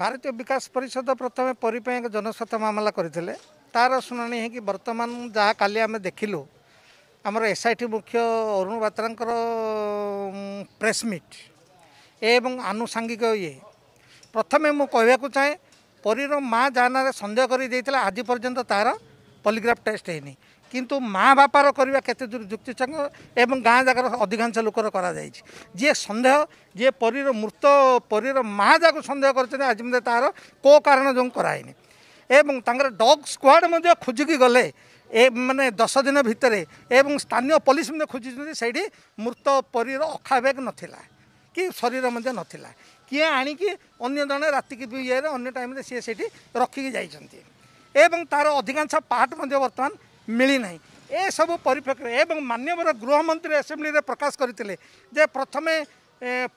ଭାରତୀୟ ବିକାଶ ପରିଷଦ ପ୍ରଥମେ ପରୀ ପାଇଁ ଏକ ଜନସ୍ୱାର୍ଥ ମାମଲା କରିଥିଲେ ତା'ର ଶୁଣାଣି ହେଇକି ବର୍ତ୍ତମାନ ଯାହା କାଲି ଆମେ ଦେଖିଲୁ ଆମର ଏସ୍ ଆଇ ଟି ମୁଖ୍ୟ ଅରୁଣ ବାତ୍ରାଙ୍କର ପ୍ରେସମିଟ୍ ଏବଂ ଆନୁଷାଙ୍ଗିକ ଇଏ ପ୍ରଥମେ ମୁଁ କହିବାକୁ ଚାହେଁ ପରୀର ମାଆ ଯାହା ନାଁରେ ସନ୍ଦେହ କରି ଆଜି ପର୍ଯ୍ୟନ୍ତ ତା'ର ପଲିଗ୍ରାଫ ଟେଷ୍ଟ ହେଇନି କିନ୍ତୁ ମା ବାପାର କରିବା କେତେ ଦୂର ଯୁକ୍ତିସଙ୍ଗ ଏବଂ ଗାଁ ଯାକର ଅଧିକାଂଶ ଲୋକର କରାଯାଇଛି ଯିଏ ସନ୍ଦେହ ଯିଏ ପରୀର ମୃତ ପରୀର ମା ଯାକୁ ସନ୍ଦେହ କରିଛନ୍ତି ଆଜି ମଧ୍ୟ ତାହାର କେଉଁ କାରଣ ଯୋଗୁଁ କରାହେଇନି ଏବଂ ତାଙ୍କର ଡଗ୍ ସ୍କ୍ୱାଡ଼ ମଧ୍ୟ ଖୋଜିକି ଗଲେ ଏ ମାନେ ଦଶ ଦିନ ଭିତରେ ଏବଂ ସ୍ଥାନୀୟ ପୋଲିସ ମଧ୍ୟ ଖୋଜିଛନ୍ତି ସେଇଠି ମୃତ ପରୀର ଅଖା ବ୍ୟାଗ୍ ନଥିଲା କି ଶରୀର ମଧ୍ୟ ନଥିଲା କିଏ ଆଣିକି ଅନ୍ୟ ଜଣେ ରାତିକି ଇଏରେ ଅନ୍ୟ ଟାଇମ୍ରେ ସିଏ ସେଇଠି ରଖିକି ଯାଇଛନ୍ତି ଏବଂ ତା'ର ଅଧିକାଂଶ ପାର୍ଟ ମଧ୍ୟ ବର୍ତ୍ତମାନ ମିଳିନାହିଁ ଏସବୁ ପରିପ୍ରେକ୍ଷୀରେ ଏବଂ ମାନ୍ୟବର ଗୃହମନ୍ତ୍ରୀ ଆସେମ୍ବଲିରେ ପ୍ରକାଶ କରିଥିଲେ ଯେ ପ୍ରଥମେ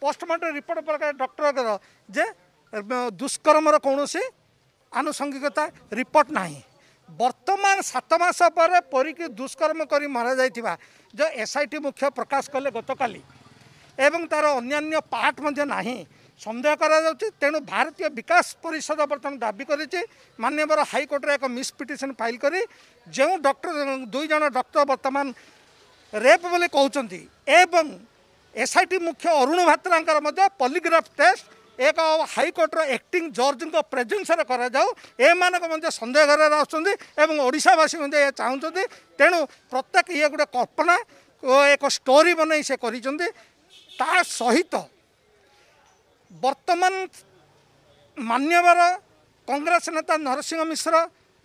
ପୋଷ୍ଟମର୍ଟମ ରିପୋର୍ଟ ପ୍ରକାଶ ଡକ୍ଟରଙ୍କର ଯେ ଦୁଷ୍କର୍ମର କୌଣସି ଆନୁଷଙ୍ଗିକତା ରିପୋର୍ଟ ନାହିଁ ବର୍ତ୍ତମାନ ସାତ ମାସ ପରେ ପରୀକ୍ଷା ଦୁଷ୍କର୍ମ କରି ମରାଯାଇଥିବା ଯେଉଁ ଏସ୍ ଆଇ ଟି ମୁଖ୍ୟ ପ୍ରକାଶ କଲେ ଗତକାଲି ଏବଂ ତା'ର ଅନ୍ୟାନ୍ୟ ପାର୍ଟ ମଧ୍ୟ ନାହିଁ ସନ୍ଦେହ କରାଯାଉଛି ତେଣୁ ଭାରତୀୟ ବିକାଶ ପରିଷଦ ବର୍ତ୍ତମାନ ଦାବି କରିଛି ମାନ୍ୟବର ହାଇକୋର୍ଟରେ ଏକ ମିସ୍ ପିଟିସନ୍ ଫାଇଲ୍ କରି ଯେଉଁ ଡକ୍ଟର ଦୁଇ ଜଣ ଡକ୍ଟର ବର୍ତ୍ତମାନ ରେପ୍ ବୋଲି କହୁଛନ୍ତି ଏବଂ ଏସ୍ ଆଇ ଟି ମୁଖ୍ୟ ଅରୁଣ ଭାତ୍ରାଙ୍କର ମଧ୍ୟ ପଲିଗ୍ରାଫ ଟେଷ୍ଟ ଏକ ହାଇକୋର୍ଟର ଆକ୍ଟିଂ ଜର୍ଜଙ୍କ ପ୍ରେଜେନ୍ସରେ କରାଯାଉ ଏମାନଙ୍କ ମଧ୍ୟ ସନ୍ଦେହ ଘରେ ଆସୁଛନ୍ତି ଏବଂ ଓଡ଼ିଶାବାସୀ ମଧ୍ୟ ଏ ଚାହୁଁଛନ୍ତି ତେଣୁ ପ୍ରତ୍ୟେକ ଇଏ ଗୋଟେ କଳ୍ପନା ଓ ଏକ ଷ୍ଟୋରି ବନେଇ ସେ କରିଛନ୍ତି ତା ସହିତ ବର୍ତ୍ତମାନ ମାନ୍ୟବର କଂଗ୍ରେସ ନେତା ନରସିଂହ ମିଶ୍ର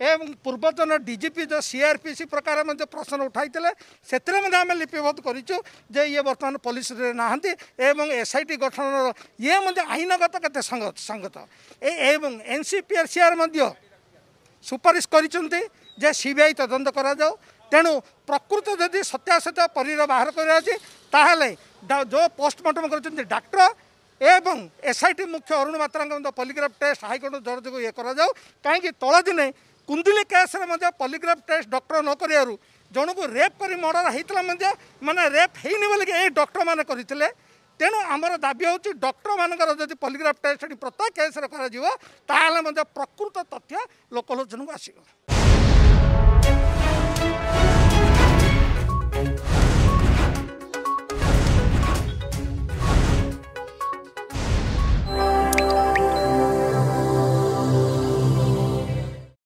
ଏବଂ ପୂର୍ବତନ ଡିଜିପି ଯେଉଁ ସିଆର୍ପିସି ପ୍ରକାର ମଧ୍ୟ ପ୍ରଶ୍ନ ଉଠାଇଥିଲେ ସେଥିରେ ମଧ୍ୟ ଆମେ ଲିପିବଦ୍ଧ କରିଛୁ ଯେ ଇଏ ବର୍ତ୍ତମାନ ପୋଲିସରେ ନାହାନ୍ତି ଏବଂ ଏସ୍ଆଇଟି ଗଠନର ଇଏ ମଧ୍ୟ ଆଇନଗତ କେତେ ସଙ୍ଗତ ଏବଂ N C P R C R ମଧ୍ୟ ସୁପାରିଶ କରିଛନ୍ତି ଯେ ସିବିଆଇ ତଦନ୍ତ କରାଯାଉ ତେଣୁ ପ୍ରକୃତ ଯଦି ସତ୍ୟାସତ୍ୟ ପରିର ବାହାର କରିବାର ଅଛି ତାହେଲେ ଯେଉଁ ପୋଷ୍ଟମର୍ଟମ୍ କରିଛନ୍ତି ଡାକ୍ତର ଏବଂ ଏସ୍ ଆଇ ଟି ମୁଖ୍ୟ ଅରୁଣ ମାତ୍ରାଙ୍କ ମଧ୍ୟ ପଲିଗ୍ରାଫ୍ ଟେଷ୍ଟ ହାଇକୋର୍ଟଙ୍କ ଦରଜକୁ ଇଏ କରାଯାଉ କାହିଁକି ତଳ ଦିନେ କୁନ୍ଦୁଲି କେସ୍ରେ ମଧ୍ୟ ପଲିଗ୍ରାଫ୍ ଟେଷ୍ଟ ଡକ୍ଟର ନ କରିବାରୁ ଜଣକୁ ରେପ୍ କରି ମର୍ଡ଼ର ହେଇଥିଲା ମଧ୍ୟ ମାନେ ରେପ୍ ହେଇନି ବୋଲିକି ଏଇ ଡକ୍ଟରମାନେ କରିଥିଲେ ତେଣୁ ଆମର ଦାବି ହେଉଛି ଡକ୍ଟରମାନଙ୍କର ଯଦି ପଲିଗ୍ରାଫ୍ ଟେଷ୍ଟ ସେଠି ପ୍ରତ୍ୟେକ କେସ୍ରେ କରାଯିବ ତାହେଲେ ମଧ୍ୟ ପ୍ରକୃତ ତଥ୍ୟ ଲୋକଲୋଚନକୁ ଆସିବ